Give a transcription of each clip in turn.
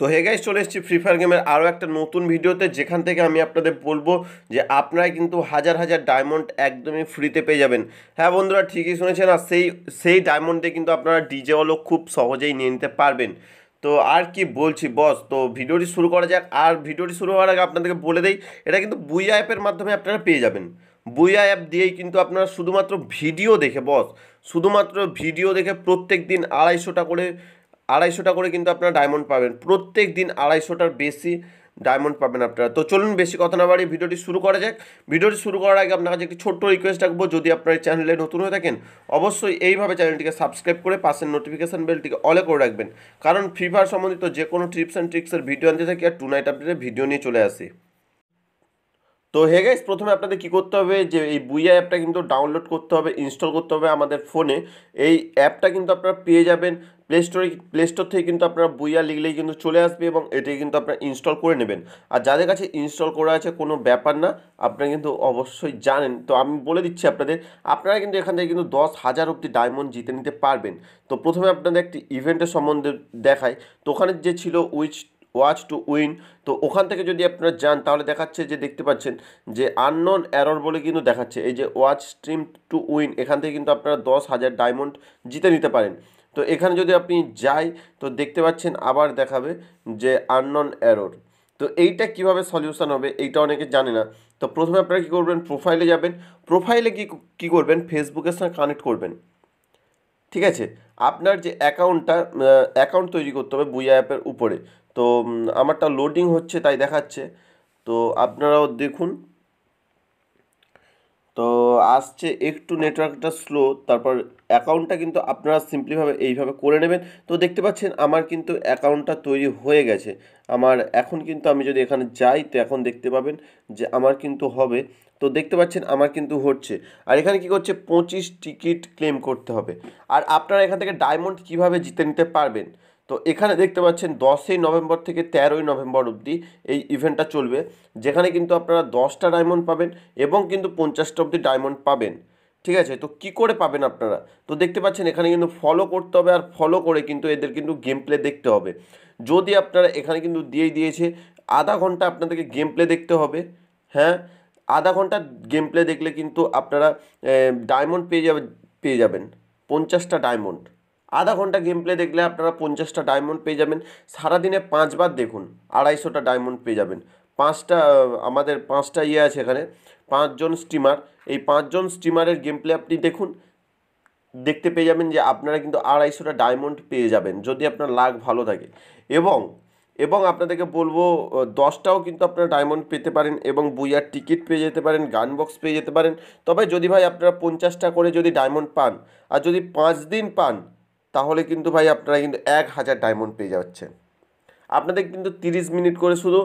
তো hey guys চলে এসেছি ফ্রি ফায়ার গেমের আরও একটা নতুন ভিডিওতে যেখান থেকে আমি আপনাদের বলবো যে আপনারা কিন্তু হাজার হাজার ডায়মন্ড একদমই ফ্রিতে পেয়ে যাবেন হ্যাঁ বন্ধুরা ঠিকই শুনেছেন আর সেই সেই ডায়মন্ডে কিন্তু আপনারা ডিজে খুব সহজেই নিয়ে নিতে পারবেন তো আর কি বলছি বস তো ভিডিওটি শুরু করা যাক আর ভিডিওটি শুরু হওয়ার আগে আপনাদেরকে বলে দেই এটা কিন্তু বুই অ্যাপের মাধ্যমে আপনারা পেয়ে যাবেন বুইয়া অ্যাপ দিয়েই কিন্তু আপনারা শুধুমাত্র ভিডিও দেখে বস শুধুমাত্র ভিডিও দেখে প্রত্যেক দিন আড়াইশোটা করে আড়াইশোটা করে কিন্তু আপনারা ডায়মন্ড পাবেন প্রত্যেক দিন আড়াইশোটার বেশি ডায়মন্ড পাবেন আপনারা তো চলুন বেশি কথা না বাড়িয়ে ভিডিওটি শুরু করা যাক ভিডিওটি শুরু করার আগে আপনার কাছে একটি ছোট্ট রিকোয়েস্ট রাখবো যদি আপনার চ্যানেলে নতুন হয়ে থাকেন অবশ্যই এইভাবে চ্যানেলটিকে সাবস্ক্রাইব করে পাশের নোটিফিকেশান বেলটিকে অলে করে রাখবেন কারণ ফ্রি ফায়ার সম্বন্ধিত যে কোনো টিপস অ্যান্ড ট্রিক্সের ভিডিও আনতে থাকি আর টু নাইট আপডেটের ভিডিও নিয়ে চলে আসি তো হে গাইস প্রথমে আপনাদের কি করতে হবে যে এই বুইয়া অ্যাপটা কিন্তু ডাউনলোড করতে হবে ইনস্টল করতে হবে আমাদের ফোনে এই অ্যাপটা কিন্তু আপনারা পেয়ে যাবেন প্লে স্টোরে প্লে স্টোর থেকে কিন্তু আপনারা বুইয়া লিখলেই কিন্তু চলে আসবে এবং এটাই কিন্তু আপনারা ইনস্টল করে নেবেন আর যাদের কাছে ইনস্টল করা আছে কোনো ব্যাপার না আপনারা কিন্তু অবশ্যই জানেন তো আমি বলে দিচ্ছি আপনাদের আপনারা কিন্তু এখান থেকে কিন্তু দশ হাজার অব্দি ডায়মন্ড জিতে নিতে পারবেন তো প্রথমে আপনাদের একটি ইভেন্টের সম্বন্ধে দেখায় তো ওখানে যে ছিল উইচ ওয়াচ টু উইন তো ওখান থেকে যদি আপনারা যান তাহলে দেখাচ্ছে যে দেখতে পাচ্ছেন যে আননোন অ্যারর বলে কিন্তু দেখাচ্ছে এই যে ওয়াচ স্ট্রিম টু উইন এখান থেকে কিন্তু আপনারা দশ হাজার ডায়মন্ড জিতে নিতে পারেন তো এখানে যদি আপনি যাই তো দেখতে পাচ্ছেন আবার দেখাবে যে আননোন অ্যারর তো এইটা কিভাবে সলিউশন হবে এইটা অনেকে জানে না তো প্রথমে আপনারা কী করবেন প্রোফাইলে যাবেন প্রোফাইলে কী কী করবেন ফেসবুকের সঙ্গে কানেক্ট করবেন ঠিক আছে আপনার যে অ্যাকাউন্টটা অ্যাকাউন্ট তৈরি করতে হবে বুয়া অ্যাপের উপরে তো আমারটা লোডিং হচ্ছে তাই দেখাচ্ছে তো আপনারাও দেখুন তো আসছে একটু নেটওয়ার্কটা স্লো তারপর অ্যাকাউন্টটা কিন্তু আপনারা সিম্পলিভাবে এইভাবে করে নেবেন তো দেখতে পাচ্ছেন আমার কিন্তু অ্যাকাউন্টটা তৈরি হয়ে গেছে আমার এখন কিন্তু আমি যদি এখানে যাই তো এখন দেখতে পাবেন যে আমার কিন্তু হবে তো দেখতে পাচ্ছেন আমার কিন্তু হচ্ছে আর এখানে কি করছে পঁচিশ টিকিট ক্লেম করতে হবে আর আপনারা এখান থেকে ডায়মন্ড কিভাবে জিতে নিতে পারবেন তো এখানে দেখতে পাচ্ছেন দশই নভেম্বর থেকে তেরোই নভেম্বর অবধি এই ইভেন্টটা চলবে যেখানে কিন্তু আপনারা দশটা ডায়মন্ড পাবেন এবং কিন্তু পঞ্চাশটা অবধি ডায়মন্ড পাবেন ঠিক আছে তো কি করে পাবেন আপনারা তো দেখতে পাচ্ছেন এখানে কিন্তু ফলো করতে হবে আর ফলো করে কিন্তু এদের কিন্তু গেম প্লে দেখতে হবে যদি আপনারা এখানে কিন্তু দিয়েই দিয়েছে আধা ঘন্টা আপনাদেরকে গেম প্লে দেখতে হবে হ্যাঁ আধা ঘন্টা গেম প্লে দেখলে কিন্তু আপনারা ডায়মন্ড পেয়ে যাবে পেয়ে যাবেন পঞ্চাশটা ডায়মন্ড আধা ঘন্টা গেম প্লে দেখলে আপনারা পঞ্চাশটা ডায়মন্ড পেয়ে যাবেন সারাদিনে পাঁচবার দেখুন আড়াইশোটা ডায়মন্ড পেয়ে যাবেন পাঁচটা আমাদের পাঁচটা ইয়ে আছে এখানে পাঁচজন স্টিমার এই পাঁচজন স্টিমারের গেম প্লে আপনি দেখুন দেখতে পেয়ে যাবেন যে আপনারা কিন্তু আড়াইশোটা ডায়মন্ড পেয়ে যাবেন যদি আপনার লাগ ভালো থাকে এবং এবং আপনাদেরকে বলবো দশটাও কিন্তু আপনারা ডায়মন্ড পেতে পারেন এবং বুইয়ার টিকিট পেয়ে যেতে পারেন গান বক্স পেয়ে যেতে পারেন তবে যদি ভাই আপনারা পঞ্চাশটা করে যদি ডায়মন্ড পান আর যদি পাঁচ দিন পান তাহলে কিন্তু ভাই আপনারা কিন্তু এক হাজার ডায়মন্ড পেয়ে যাচ্ছেন আপনাদের কিন্তু 30 মিনিট করে শুধু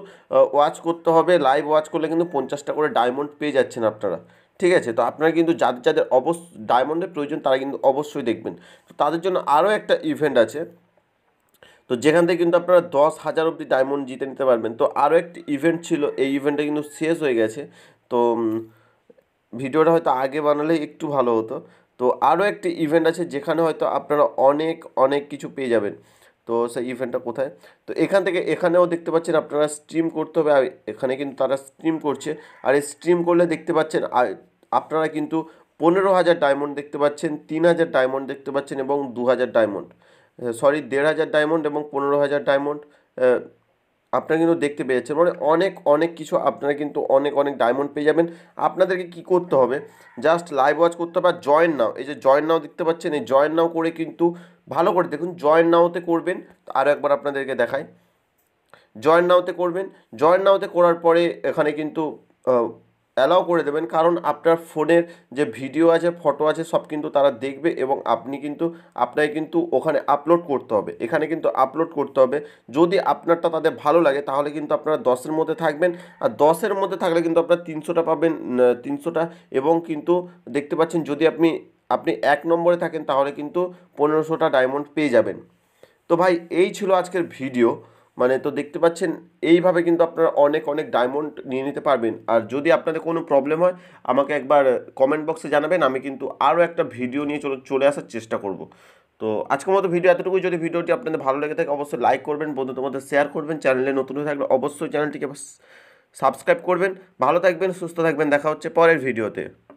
ওয়াচ করতে হবে লাইভ ওয়াচ করলে কিন্তু পঞ্চাশটা করে ডায়মন্ড পেয়ে যাচ্ছেন আপনারা ঠিক আছে তো আপনারা কিন্তু যাদের যাদের অবশ্য ডায়মন্ডের প্রয়োজন তারা কিন্তু অবশ্যই দেখবেন তো তাদের জন্য আরও একটা ইভেন্ট আছে তো যেখান থেকে কিন্তু আপনারা দশ হাজার অবধি ডায়মন্ড জিতে নিতে পারবেন তো আরও একটি ইভেন্ট ছিল এই ইভেন্টটা কিন্তু শেষ হয়ে গেছে তো ভিডিওটা হয়তো আগে বানালে একটু ভালো হতো তো আরও একটি ইভেন্ট আছে যেখানে হয়তো আপনারা অনেক অনেক কিছু পেয়ে যাবেন তো সেই ইভেন্টটা কোথায় তো এখান থেকে এখানেও দেখতে পাচ্ছেন আপনারা স্ট্রিম করতে হবে আর এখানে কিন্তু তারা স্ট্রিম করছে আর স্ট্রিম করলে দেখতে পাচ্ছেন আপনারা কিন্তু পনেরো হাজার ডায়মন্ড দেখতে পাচ্ছেন তিন হাজার ডায়মন্ড দেখতে পাচ্ছেন এবং দু হাজার ডায়মন্ড সরি দেড় হাজার ডায়মন্ড এবং পনেরো হাজার ডায়মন্ড আপনারা কিন্তু দেখতে পেয়েছেন মানে অনেক অনেক কিছু আপনারা কিন্তু অনেক অনেক ডায়মন্ড পেয়ে যাবেন আপনাদেরকে কি করতে হবে জাস্ট লাইভ ওয়াচ করতে হবে আর জয়েন নাও এই যে জয়েন নাও দেখতে পাচ্ছেন এই জয়েন নাও করে কিন্তু ভালো করে দেখুন জয়েন নাওতে করবেন আরও একবার আপনাদেরকে দেখায় জয়েন নাওতে করবেন জয়েন নাওতে করার পরে এখানে কিন্তু অ্যালাউ করে দেবেন কারণ আপনার ফোনের যে ভিডিও আছে ফটো আছে সব কিন্তু তারা দেখবে এবং আপনি কিন্তু আপনাকে কিন্তু ওখানে আপলোড করতে হবে এখানে কিন্তু আপলোড করতে হবে যদি আপনারটা তাদের ভালো লাগে তাহলে কিন্তু আপনারা দশের মধ্যে থাকবেন আর দশের মধ্যে থাকলে কিন্তু আপনারা তিনশোটা পাবেন তিনশোটা এবং কিন্তু দেখতে পাচ্ছেন যদি আপনি আপনি এক নম্বরে থাকেন তাহলে কিন্তু পনেরোশোটা ডায়মন্ড পেয়ে যাবেন তো ভাই এই ছিল আজকের ভিডিও মানে তো দেখতে পাচ্ছেন এইভাবে কিন্তু আপনারা অনেক অনেক ডায়মন্ড নিয়ে নিতে পারবেন আর যদি আপনাদের কোনো প্রবলেম হয় আমাকে একবার কমেন্ট বক্সে জানাবেন আমি কিন্তু আরও একটা ভিডিও নিয়ে চলে চলে আসার চেষ্টা করব তো আজকের মতো ভিডিও এতটুকুই যদি ভিডিওটি আপনাদের ভালো লেগে থাকে অবশ্যই লাইক করবেন বন্ধুদের মধ্যে শেয়ার করবেন চ্যানেলে নতুন হয়ে থাকলে অবশ্যই চ্যানেলটিকে সাবস্ক্রাইব করবেন ভালো থাকবেন সুস্থ থাকবেন দেখা হচ্ছে পরের ভিডিওতে